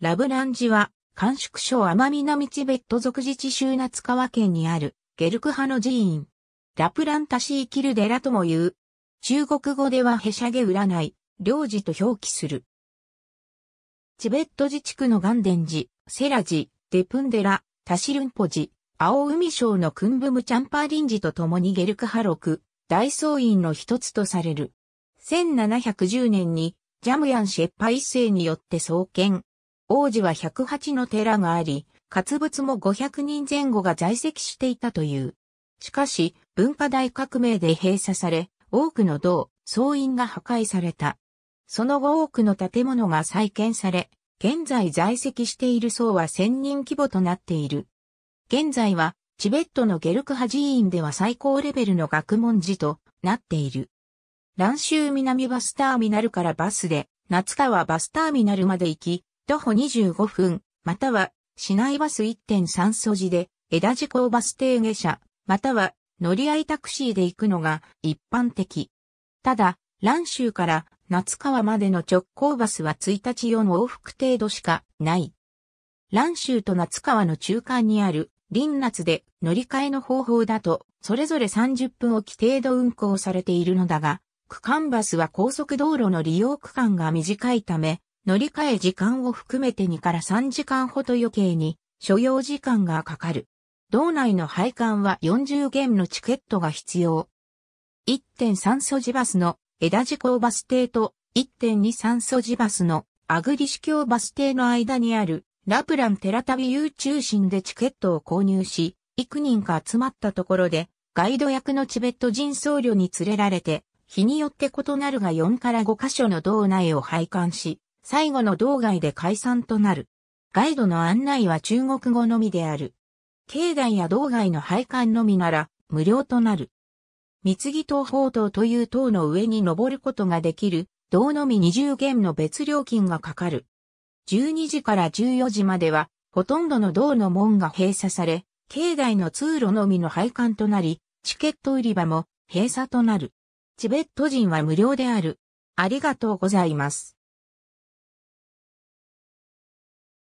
ラブランジは、甘粛省奄美南チベット属自治州夏川県にある、ゲルク派の寺院。ラプランタシーキルデラとも言う。中国語ではへしゃげ占い、領事と表記する。チベット自治区のガンデン寺、セラ寺、デプンデラ、タシルンポ寺、青海省のクンブムチャンパーリン寺と共にゲルク派六、大僧院の一つとされる。1710年に、ジャムヤンシェッパ一世によって創建、王子は108の寺があり、活物も500人前後が在籍していたという。しかし、文化大革命で閉鎖され、多くの道、僧院が破壊された。その後多くの建物が再建され、現在在籍している僧は1000人規模となっている。現在は、チベットのゲルクハ寺院では最高レベルの学問寺となっている。蘭州南バスターミナルからバスで、夏川バスターミナルまで行き、徒歩25分、または市内バス1.3素地で枝地港バス停下車、または乗り合いタクシーで行くのが一般的。ただ、蘭州から夏川までの直行バスは1日4往復程度しかない。蘭州と夏川の中間にある林夏で乗り換えの方法だと、それぞれ30分置き程度運行されているのだが、区間バスは高速道路の利用区間が短いため、乗り換え時間を含めて2から3時間ほど余計に所要時間がかかる。道内の配管は40元のチケットが必要。1.3素地バスの枝地港バス停と1.23素地バスのアグリ市橋バス停の間にあるラプランテラ旅遊中心でチケットを購入し、幾人か集まったところでガイド役のチベット人僧侶に連れられて、日によって異なるが4から5カ所の道内を配管し、最後の道外で解散となる。ガイドの案内は中国語のみである。境内や道外の配管のみなら無料となる。三木東宝塔という塔の上に登ることができる、道のみ20元の別料金がかかる。12時から14時までは、ほとんどの道の門が閉鎖され、境内の通路のみの配管となり、チケット売り場も閉鎖となる。チベット人は無料である。ありがとうございます。